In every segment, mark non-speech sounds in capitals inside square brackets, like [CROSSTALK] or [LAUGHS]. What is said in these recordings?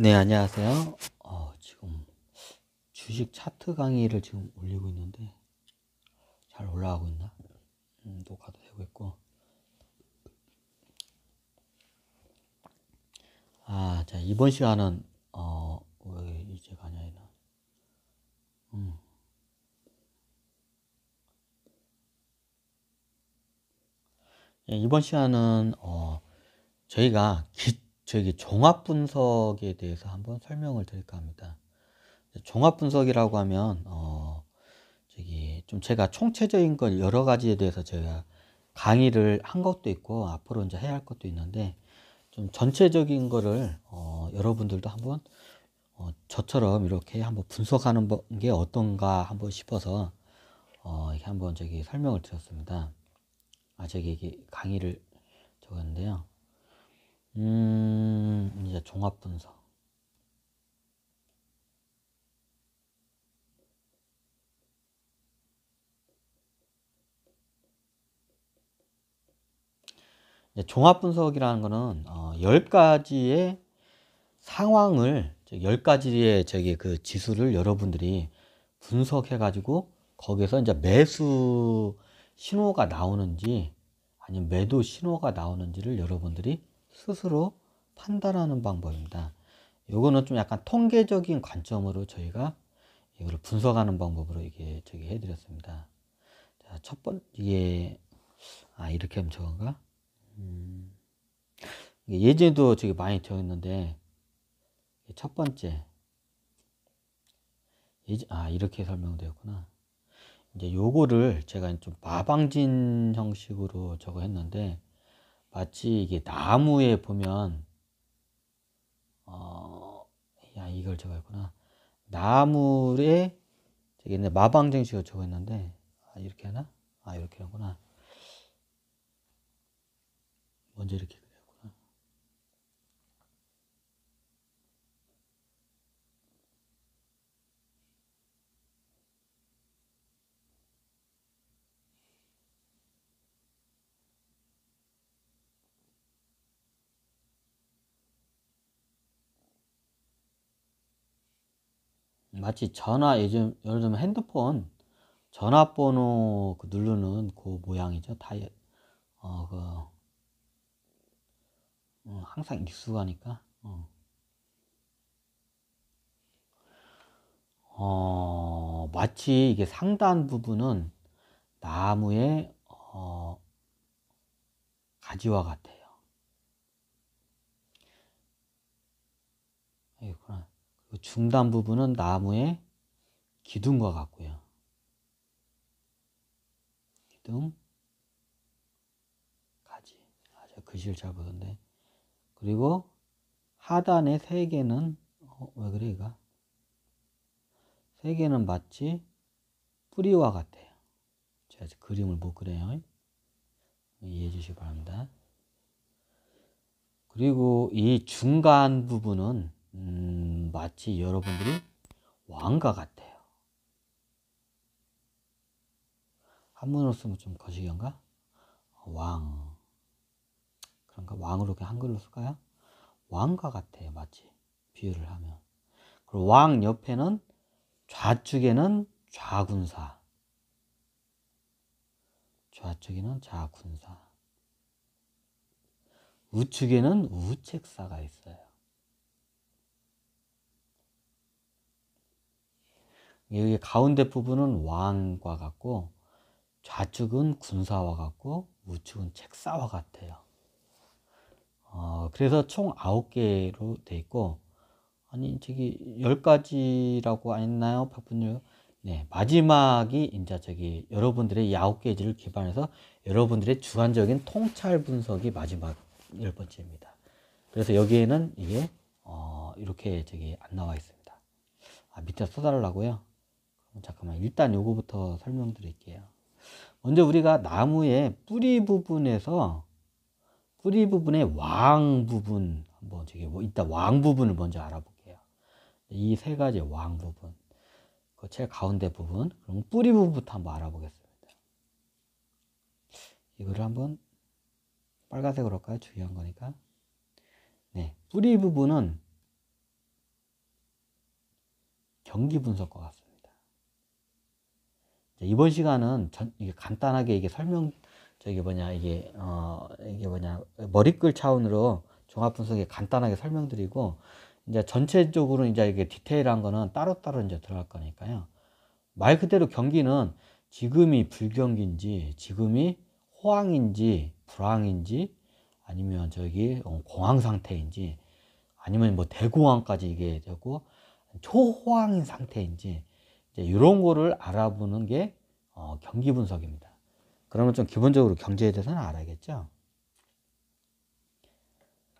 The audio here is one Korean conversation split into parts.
네, 안녕하세요. 어, 지금 주식 차트 강의를 지금 올리고 있는데 잘 올라가고 있나? 음, 녹화도 되고 있고. 아, 자, 이번 시간은 어, 왜 이제 가냐 이나. 음. 예, 이번 시간은 어, 저희가 기 저기 종합 분석에 대해서 한번 설명을 드릴까 합니다. 종합 분석이라고 하면 어 저기 좀 제가 총체적인 건 여러 가지에 대해서 제가 강의를 한 것도 있고 앞으로 이제 해야 할 것도 있는데 좀 전체적인 거를 어 여러분들도 한번 어 저처럼 이렇게 한번 분석하는 게 어떤가 한번 싶어서 어 이렇게 한번 저기 설명을 드렸습니다. 아 저기 강의를 적었는데요. 음, 이제 종합 분석. 종합 분석이라는 거는 어, 10가지의 상황을 10가지의 저기 그 지수를 여러분들이 분석해 가지고 거기서 이제 매수 신호가 나오는지 아니면 매도 신호가 나오는지를 여러분들이 스스로 판단하는 방법입니다. 요거는 좀 약간 통계적인 관점으로 저희가 이거 분석하는 방법으로 이게 저기 해드렸습니다. 자, 첫 번째, 이게, 아, 이렇게 하면 저건가? 음, 예제도 저기 많이 되어 있는데, 첫 번째. 예제, 아, 이렇게 설명되었구나. 이제 요거를 제가 좀 마방진 형식으로 저거 했는데, 마치 이게 나무에 보면 어, 야 이걸 적어 했구나 나물에 저기 있마방정식으적어있는데 아, 이렇게 하나? 아 이렇게 하구나 먼저 이렇게 마치 전화 예전 예를 들면 핸드폰 전화번호 그 누르는 그 모양이죠. 다 어, 그, 어, 항상 익숙하니까. 어. 어. 마치 이게 상단 부분은 나무의 어, 가지와 같아요. 이구나. 그 중단 부분은 나무의 기둥과 같고요. 기둥, 가지. 아, 제가 글씨를 잘 보던데. 그리고 하단의 세 개는, 어, 왜 그래, 이거? 세 개는 마치 뿌리와 같아요. 제가 아직 그림을 못 그려요. 이해해 주시기 바랍니다. 그리고 이 중간 부분은 음, 마치 여러분들이 왕과 같아요. 한문으로 쓰면 좀 거시기한가? 왕. 그런가? 왕으로 그냥 한글로 쓸까요? 왕과 같아요. 마치 비유를 하면. 그리고 왕 옆에는 좌측에는 좌군사. 좌측에는 좌군사. 우측에는 우책사가 있어요. 여기 가운데 부분은 왕과 같고 좌측은 군사와 같고 우측은 책사와 같아요. 어, 그래서 총 9개로 돼 있고 아니 저기 10가지라고 안 했나요? 박분요 네, 마지막이 이제 저기 여러분들의 9개지를 기반해서 여러분들의 주관적인 통찰 분석이 마지막 열 번째입니다. 그래서 여기에는 이게 어, 이렇게 저기 안 나와 있습니다. 아, 밑에 써달라고요? 잠깐만 일단 요거부터 설명드릴게요. 먼저 우리가 나무의 뿌리 부분에서 뿌리 부분의 왕 부분 한번 뭐 저기 뭐 이따 왕 부분을 먼저 알아볼게요. 이 세 가지 왕 부분, 그 제일 가운데 부분, 그럼 뿌리 부분부터 한번 알아보겠습니다. 이거를 한번 빨간색으로 할까요? 중요한 거니까. 네, 뿌리 부분은 경기 분석과 같습니다. 이번 시간은 전, 이게 간단하게 이게 설명 저기 뭐냐 이게 어 이게 뭐냐 머리글 차원으로 종합 분석에 간단하게 설명드리고 이제 전체적으로 이제 이게 디테일한 거는 따로따로 이제 들어갈 거니까요. 말 그대로 경기는 지금이 불경기인지 지금이 호황인지 불황인지 아니면 저기 공황 상태인지 아니면 뭐 대공황까지 이게 되고 초호황인 상태인지 이런 거를 알아보는 게 어, 경기 분석입니다. 그러면 좀 기본적으로 경제에 대해서는 알아야겠죠.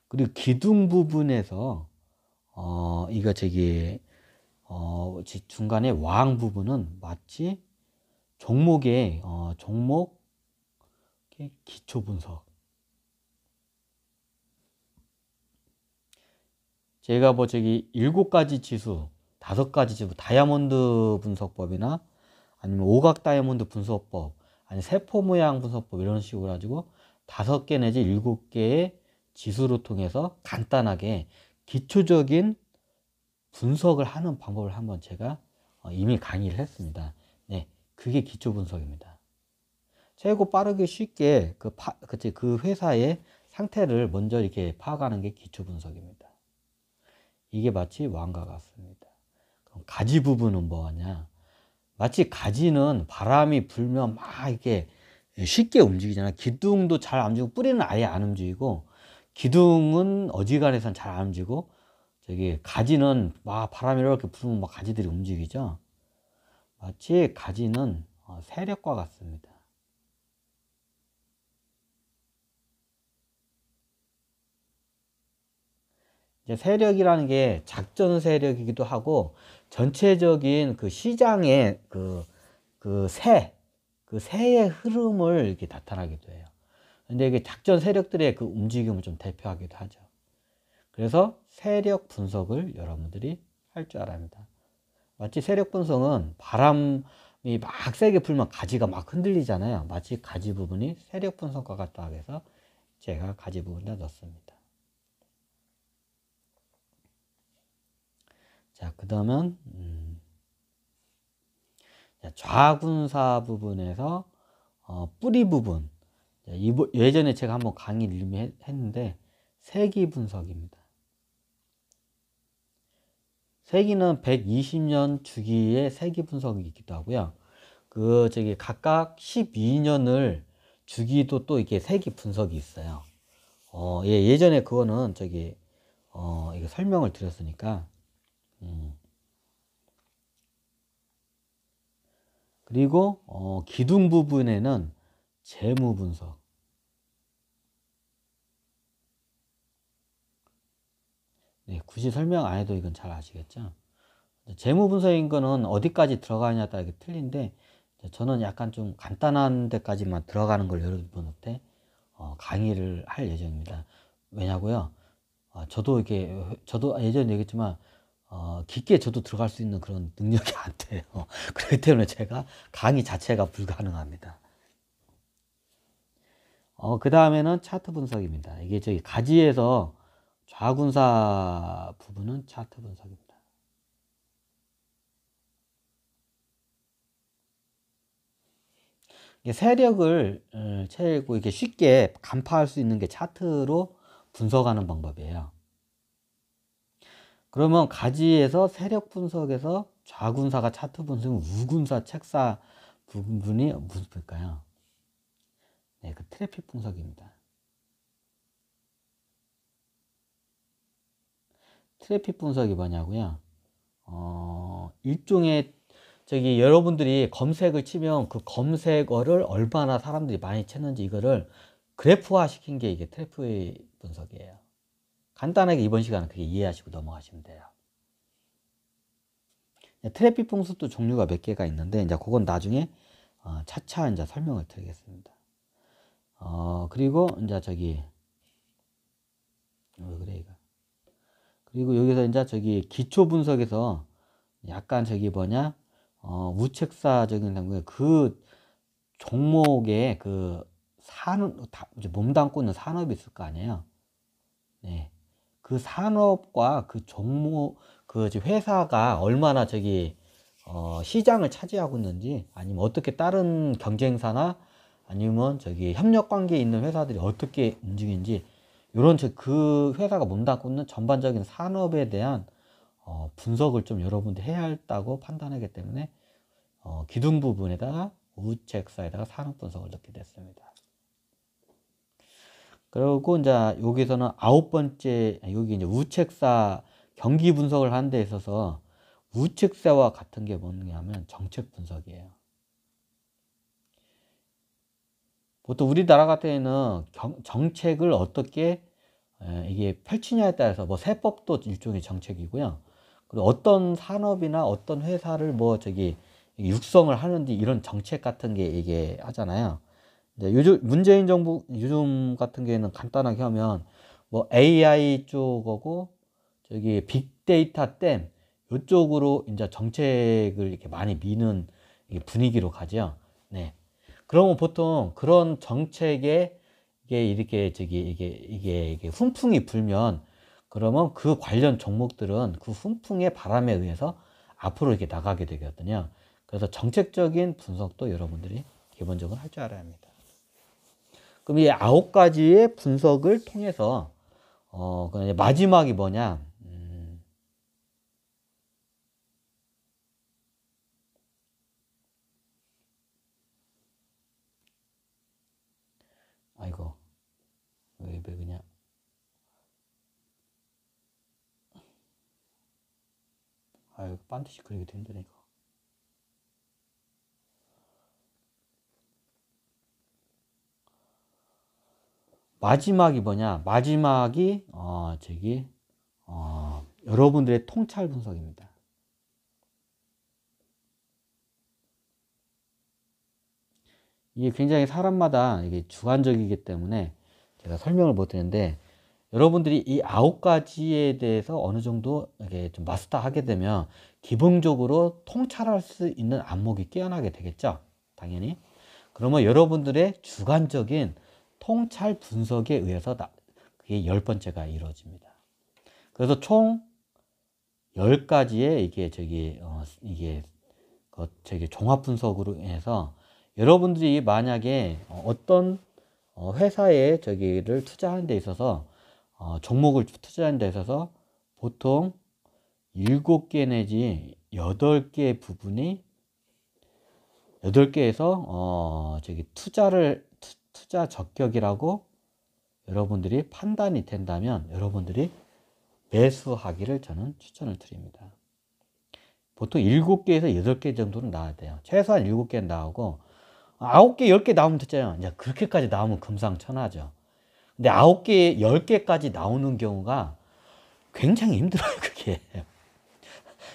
그리고 기둥 부분에서 어, 이거 저기 어, 중간에 왕 부분은 마치 종목의 어, 종목 기초 분석. 제가 뭐 저기 일곱 가지 지수 다섯 가지 지금 다이아몬드 분석법이나 아니면 오각 다이아몬드 분석법, 아니 세포 모양 분석법 이런 식으로 가지고 다섯 개 내지 일곱 개의 지수를 통해서 간단하게 기초적인 분석을 하는 방법을 한번 제가 어, 이미 강의를 했습니다. 네, 그게 기초 분석입니다. 최고 빠르게 쉽게 그 파, 그치, 그 회사의 상태를 먼저 이렇게 파악하는 게 기초 분석입니다. 이게 마치 왕과 같습니다. 가지 부분은 뭐하냐? 마치 가지는 바람이 불면 막 이렇게 쉽게 움직이잖아. 기둥도 잘 안 움직이고 뿌리는 아예 안 움직이고 기둥은 어지간해선 잘안 움직이고 저기 가지는 막 바람이 이렇게 불면 막 가지들이 움직이죠. 마치 가지는 어, 세력과 같습니다. 세력이라는 게 작전 세력이기도 하고 전체적인 그 시장의 그, 그 세, 그 세의 흐름을 이렇게 나타나기도 해요. 근데 이게 작전 세력들의 그 움직임을 좀 대표하기도 하죠. 그래서 세력 분석을 여러분들이 할 줄알 합니다. 마치 세력 분석은 바람이 막 세게 불면 가지가 막 흔들리잖아요. 마치 가지 부분이 세력 분석과 같다 해서 제가 가지 부분에 넣습니다. 자, 그 다음은, 음, 좌군사 부분에서, 어, 뿌리 부분. 자, 이, 예전에 제가 한번 강의를 이미 했, 했는데, 세기 분석입니다. 세기는 120년 주기의 세기 분석이 있기도 하고요. 그, 저기, 각각 12년을 주기도 또 이렇게 세기 분석이 있어요. 어, 예, 예전에 그거는 저기, 어, 이거 설명을 드렸으니까 그리고 어, 기둥 부분에는 재무 분석. 네, 굳이 설명 안 해도 이건 잘 아시겠죠? 재무 분석인 거는 어디까지 들어가느냐 따라 틀린데 저는 약간 좀 간단한 데까지만 들어가는 걸 여러분한테 어, 강의를 할 예정입니다. 왜냐고요? 어, 저도 이게 저도 예전에 얘기했지만 어, 깊게 저도 들어갈 수 있는 그런 능력이 안 돼요. [LAUGHS] 그렇기 때문에 제가 강의 자체가 불가능합니다. 어, 그 다음에는 차트 분석입니다. 이게 저기 가지에서 좌군사 부분은 차트 분석입니다. 세력을 어, 최고 이렇게 쉽게 간파할 수 있는 게 차트로 분석하는 방법이에요. 그러면 가지에서 세력 분석에서 좌군사가 차트 분석은 우군사 책사 부분이 무슨 뜻일까요? 네, 그 트래픽 분석입니다. 트래픽 분석이 뭐냐고요? 어, 일종의 저기 여러분들이 검색을 치면 그 검색어를 얼마나 사람들이 많이 찾는지 이거를 그래프화 시킨 게 이게 트래픽 분석이에요. 간단하게 이번 시간은 그게 이해하시고 넘어가시면 돼요. 트래픽 풍속도 종류가 몇 개가 있는데 이제 그건 나중에 어, 차차 이제 설명을 드리겠습니다. 어, 그리고 이제 저기 왜 그래 이거. 그리고 여기서 이제 저기 기초 분석에서 약간 저기 뭐냐 어, 우책사적인 상황그 종목의 그 산업 몸담고 있는 산업이 있을 거 아니에요. 네. 그 산업과 그 종목 그 회사가 얼마나 저기 어 시장을 차지하고 있는지 아니면 어떻게 다른 경쟁사나 아니면 저기 협력 관계에 있는 회사들이 어떻게 움직이는지 요런저그 회사가 문 닫고 있는 전반적인 산업에 대한 어 분석을 좀 여러분들이 해야 한다고 판단하기 때문에 어 기둥 부분에다가 우측 사에다가 산업 분석을 넣게 됐습니다. 그리고 이제 여기서는 아홉 번째 여기 이제 우책사 경기 분석을 하는 데 있어서 우책사와 같은 게 뭐냐면 정책 분석이에요. 보통 우리나라 같은 경우에는 정책을 어떻게 이게 펼치냐에 따라서 뭐 세법도 일종의 정책이고요. 그리고 어떤 산업이나 어떤 회사를 뭐 저기 육성을 하는지 이런 정책 같은 게 이게 하잖아요. 이제 요즘 문재인 정부 요즘 같은 경우에는 간단하게 하면 뭐 AI 쪽하고 저기 빅데이터 댐 요쪽으로 이제 정책을 이렇게 많이 미는 분위기로 가죠. 네. 그러면 보통 그런 정책에 이게 이렇게 저기 이게 이게 이게 훈풍이 불면 그러면 그 관련 종목들은 그 훈풍의 바람에 의해서 앞으로 이렇게 나가게 되거든요. 그래서 정책적인 분석도 여러분들이 기본적으로 할 줄 알아야 합니다. 그럼 이 아홉 가지의 분석을 통해서 어, 마지막이 뭐냐? 음, 아이고 왜, 왜 그냥 아유 반드시 그리기도 힘니까 마지막이 뭐냐? 마지막이 어, 저기 어, 여러분들의 통찰 분석입니다. 이게 굉장히 사람마다 이게 주관적이기 때문에 제가 설명을 못 드는데 여러분들이 이 아홉 가지에 대해서 어느 정도 이렇게 좀 마스터하게 되면 기본적으로 통찰할 수 있는 안목이 깨어나게 되겠죠. 당연히. 그러면 여러분들의 주관적인 통찰 분석에 의해서 그게 열 번째가 이루어집니다. 그래서 총 10가지의 이게 저기 어, 이게 그 저기 종합 분석으로 해서 여러분들이 만약에 어떤 어, 회사에 저기를 투자하는 데 있어서 어, 종목을 투자하는 데 있어서 보통 7개 내지 8개 부분이 8개에서 어, 저기 투자를 투자 적격이라고 여러분들이 판단이 된다면 여러분들이 매수하기를 저는 추천을 드립니다. 보통 7개에서 8개 정도는 나와야 돼요. 최소한 7개는 나오고 9개, 10개 나오면 됐잖아요. 이제 그렇게까지 나오면 금상첨화죠. 근데 9개, 10개까지 나오는 경우가 굉장히 힘들어요, 그게.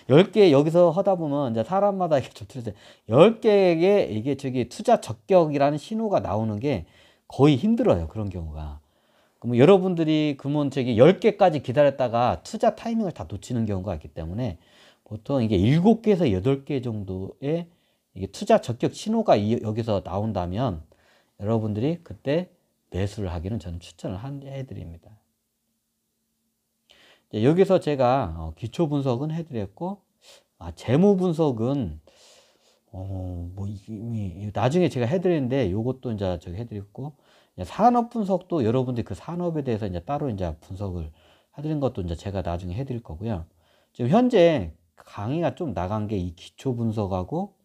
10개 여기서 하다 보면 이제 사람마다 이게 좀 틀리죠. 10개에게 이게 저기 투자 적격이라는 신호가 나오는 게 거의 힘들어요. 그런 경우가. 그럼 여러분들이 그러면 저기 10개까지 기다렸다가 투자 타이밍을 다 놓치는 경우가 있기 때문에 보통 이게 7개에서 8개 정도의 이게 투자 적격 신호가 이, 여기서 나온다면 여러분들이 그때 매수를 하기는 저는 추천을 한, 해드립니다. 예, 여기서 제가 어, 기초 분석은 해드렸고 아, 재무 분석은 어, 뭐 이미 나중에 제가 해드렸는데 이것도 이제 저기 해드렸고 산업 분석도 여러분들 그 산업에 대해서 이제 따로 이제 분석을 해드린 것도 이제 제가 나중에 해드릴 거고요. 지금 현재 강의가 좀 나간 게 이 기초 분석하고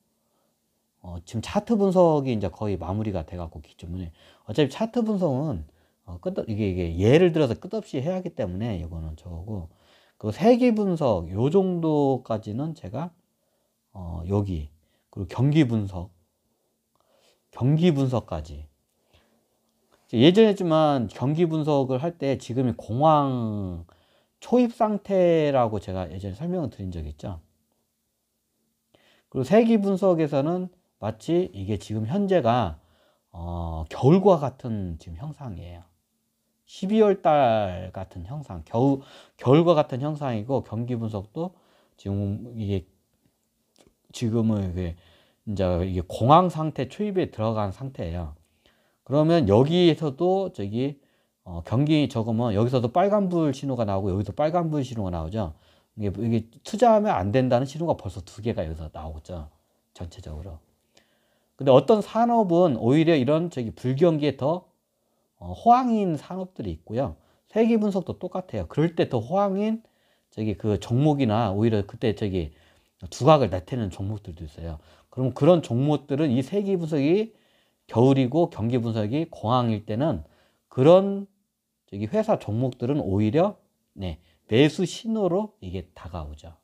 어, 지금 차트 분석이 이제 거의 마무리가 돼갖고 기초문에 어차피 차트 분석은 어, 끝, 이게, 이게 예를 들어서 끝없이 해야 하기 때문에 이거는 저거고, 그 세기 분석, 요 정도까지는 제가, 어, 여기, 그리고 경기 분석, 경기 분석까지. 예전에했지만 경기 분석을 할 때 지금이 공황 초입 상태라고 제가 예전에 설명을 드린 적이 있죠. 그리고 세기 분석에서는 마치 이게 지금 현재가 어, 겨울과 같은 지금 형상이에요. 12월 달 같은 형상, 겨우, 겨울과 같은 형상이고 경기 분석도 지금 이게 지금은 이게 이제 이게 공황 상태 초입에 들어간 상태예요. 그러면 여기에서도 저기 어, 경기 저으면 여기서도 빨간불 신호가 나오고 여기서 빨간불 신호가 나오죠. 이게, 이게 투자하면 안 된다는 신호가 벌써 두 개가 여기서 나오죠. 전체적으로. 근데 어떤 산업은 오히려 이런 저기 불경기에 더 어, 호황인 산업들이 있고요. 세기 분석도 똑같아요. 그럴 때 더 호황인 저기 그 종목이나 오히려 그때 저기 두각을 나타내는 종목들도 있어요. 그럼 그런 종목들은 이 세기 분석이 겨울이고 경기 분석이 공황일 때는 그런 저기 회사 종목들은 오히려 네, 매수 신호로 이게 다가오죠.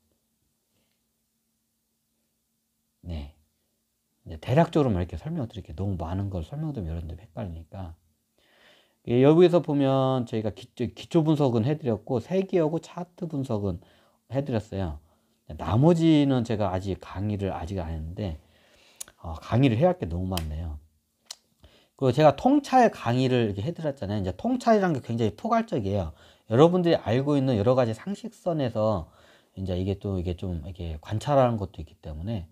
네. 네 대략적으로 이렇게 설명드릴게요. 너무 많은 걸 설명드리면 여러분들 헷갈리니까. 예, 여기서 보면 저희가 기초, 분석은 해드렸고 세기하고 차트 분석은 해드렸어요. 나머지는 제가 아직 강의를 아직 안 했는데 어, 강의를 해야 할 게 너무 많네요. 그리고 제가 통찰 강의를 이렇게 해드렸잖아요. 이제 통찰이라는 게 굉장히 포괄적이에요. 여러분들이 알고 있는 여러 가지 상식선에서 이제 이게 또 이게 좀 이렇게 관찰하는 것도 있기 때문에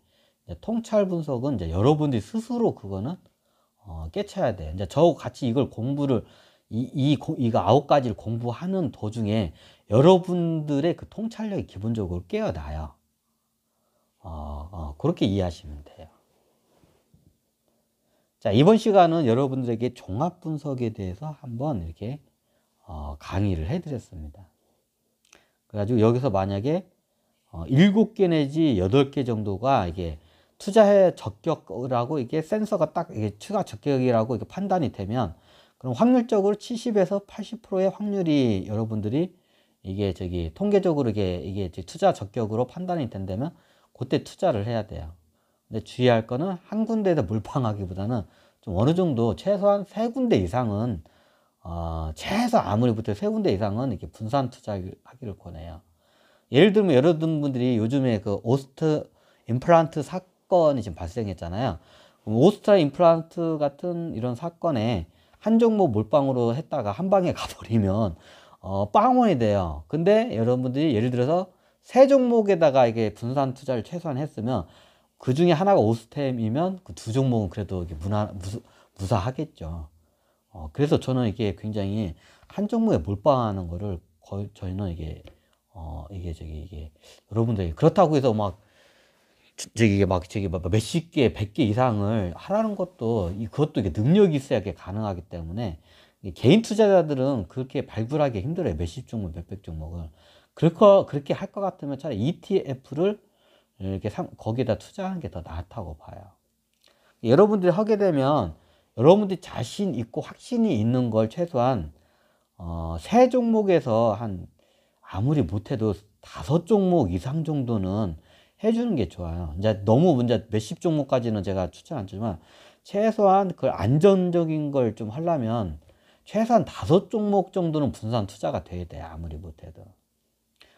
통찰 분석은 이제 여러분들이 스스로 그거는 어, 깨쳐야 돼. 이제 저 같이 이걸 공부를 이, 이, 이거 아홉 가지를 공부하는 도중에 여러분들의 그 통찰력이 기본적으로 깨어나요. 어, 어, 그렇게 이해하시면 돼요. 자, 이번 시간은 여러분들에게 종합 분석에 대해서 한번 이렇게 어, 강의를 해드렸습니다. 그래가지고 여기서 만약에 어, 일곱 개 내지 여개 정도가 이게 투자의 적격이라고 이게 센서가 딱 이게 추가 적격이라고 이게 판단이 되면 그럼 확률적으로 70에서 80%의 확률이 여러분들이 이게 저기 통계적으로 이게 이게 투자 적격으로 판단이 된다면 그때 투자를 해야 돼요. 근데 주의할 거는 한 군데에다 물방하기보다는 좀 어느 정도 최소한 세 군데 이상은 어, 최소한 아무리 붙어세 군데 이상은 이렇게 분산 투자하기를 권해요. 예를 들면 여러분들이 요즘에 그 오스트 임플란트 사, 건 사건이 지금 발생했잖아요. 오스트라 임플란트 같은 이런 사건에 한 종목 몰빵으로 했다가 한 방에 [LAUGHS] 가버리면 어, 빵원이 돼요. 근데 여러분들이 예를 들어서 세 종목에다가 이게 분산 투자를 최소한 했으면 그 중에 하나가 오스템이면 그 두 종목은 그래도 무나, 무사, 하겠죠 어, 그래서 저는 이게 굉장히 한 종목에 몰빵하는 거를 거의 저희는 이게, 어, 이게 저기, 이게 여러분들이 그렇다고 해서 막 저기 막 저기 막 뭐, 뭐 몇십 개, 백 개 이상을 하라는 것도 그것도 이게 능력이 있어야 게 가능하기 때문에 개인 투자자들은 그렇게 발굴하기 힘들어요. 몇십 종목, 몇백 종목을. 그렇게 그렇게 할 것 같으면 차라리 ETF를 이렇게 삼, 거기에다 투자하는 게 더 낫다고 봐요. 여러분들이 하게 되면 여러분들 자신 있고 확신이 있는 걸 최소한 어, 세 종목에서 한 아무리 못해도 다섯 종목 이상 정도는 해주는 게 좋아요. 이제 너무 문제 몇십 종목까지는 제가 추천 안 주지만 최소한 그 안전적인 걸 좀 하려면 최소한 다섯 종목 정도는 분산 투자가 돼야 돼 아무리 못해도.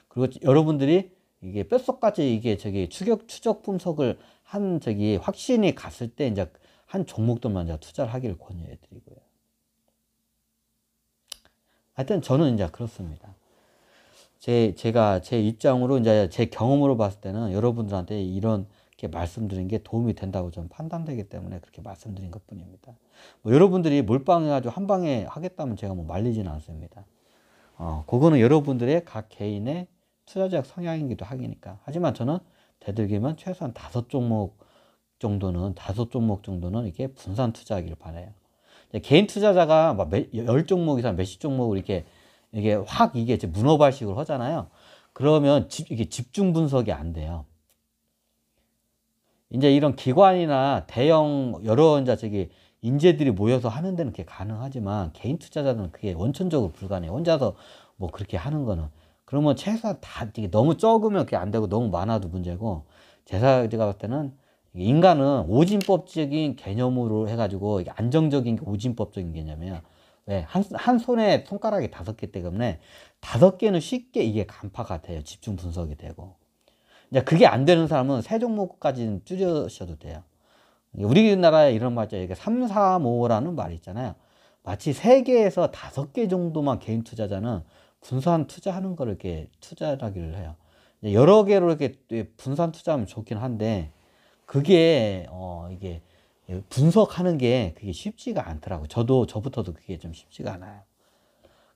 그리고 여러분들이 이게 뼛속까지 이게 저기 추격 추적 분석을 한 저기 확신이 갔을 때 이제 한 종목들만 제 투자를 하기를 권유해 드리고요. 하여튼 저는 이제 그렇습니다. 제 제가 제 입장으로 이제 제 경험으로 봤을 때는 여러분들한테 이런 게 말씀드린 게 도움이 된다고 좀 판단되기 때문에 그렇게 말씀드린 것뿐입니다. 뭐 여러분들이 몰빵해가지고 한 방에 하겠다면 제가 뭐 말리지는 않습니다. 어, 그거는 여러분들의 각 개인의 투자적 성향이기도 하니까. 하지만 저는 되도록면 최소한 다섯 종목 정도는 다섯 종목 정도는 이렇게 분산 투자하기를 바래요. 개인 투자자가 막열 종목 이상 몇십 종목을 이렇게 이게 확 이게 이제 문어발식을 하잖아요. 그러면 집, 이게 집중 분석이 안 돼요. 이제 이런 기관이나 대형 여러 이제 저기 인재들이 모여서 하는 데는 그게 가능하지만 개인 투자자는 그게 원천적으로 불가능해. 혼자서 뭐 그렇게 하는 거는 그러면 최소한 다 이게 너무 적으면 그게 안 되고 너무 많아도 문제고 제가 봤을 때는 인간은 오진법적인 개념으로 해가지고 이게 안정적인 게 오진법적인 개념이에요 네, 한, 한 손에 손가락이 다섯 개 때문에 다섯 개는 쉽게 이게 간파가 돼요. 집중 분석이 되고. 이제 그게 안 되는 사람은 세 종목까지는 줄여셔도 돼요. 우리나라에 이런 말있죠 이게 3, 4, 5라는 말 있잖아요. 마치 세개에서 다섯 개 정도만 개인 투자자는 분산 투자하는 걸 이렇게 투자하기를 해요. 여러 개로 이렇게 분산 투자하면 좋긴 한데, 그게, 어, 이게 예, 분석하는 게 그게 쉽지가 않더라고. 요 저도 저부터도 그게 좀 쉽지가 않아요.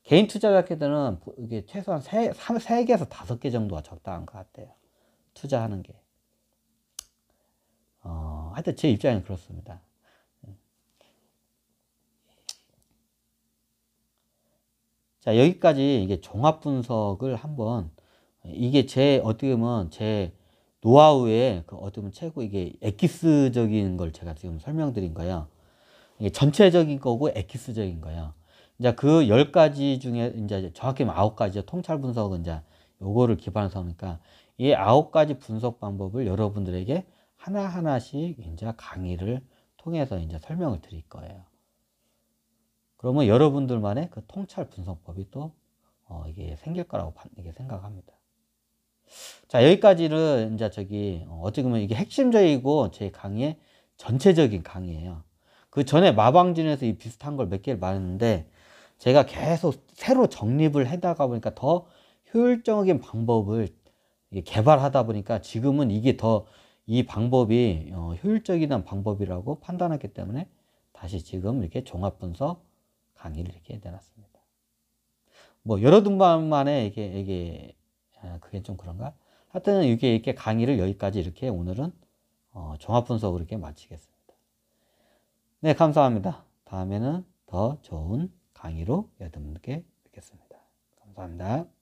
개인 투자 자켓은 이게 최소한 세 3개에서 다섯 개 정도가 적당한 것 같아요. 투자하는 게. 어, 하여튼 제 입장은 그렇습니다. 예. 자, 여기까지 이게 종합 분석을 한번 이게 제 어떻게 보면 제 노하우의 그 어쩌면 최고 이게 엑기스적인 걸 제가 지금 설명드린 거야. 이게 전체적인 거고 엑기스적인 거야. 이제 그 10가지 중에 이제 정확히 9가지 통찰 분석은 이제 요거를 기반해서 하니까 이 9가지 분석 방법을 여러분들에게 하나하나씩 이제 강의를 통해서 이제 설명을 드릴 거예요. 그러면 여러분들만의 그 통찰 분석법이 또 어, 이게 생길 거라고 생각합니다. 자, 여기까지는 이제 저기, 어, 어떻게 보면 이게 핵심적이고 제 강의의 전체적인 강의예요. 그 전에 마방진에서 이 비슷한 걸 몇 개를 말했는데 제가 계속 새로 정립을 해다가 보니까 더 효율적인 방법을 개발하다 보니까 지금은 이게 더 이 방법이 어, 효율적인 이 방법이라고 판단했기 때문에 다시 지금 이렇게 종합분석 강의를 이렇게 내놨습니다. 뭐 여러 등반만에 이게 이게 아, 그게 좀 그런가? 하여튼 이게 이렇게 강의를 여기까지 이렇게 오늘은 어, 종합 분석으로 이렇게 마치겠습니다. 네, 감사합니다. 다음에는 더 좋은 강의로 여러분께 뵙겠습니다. 감사합니다.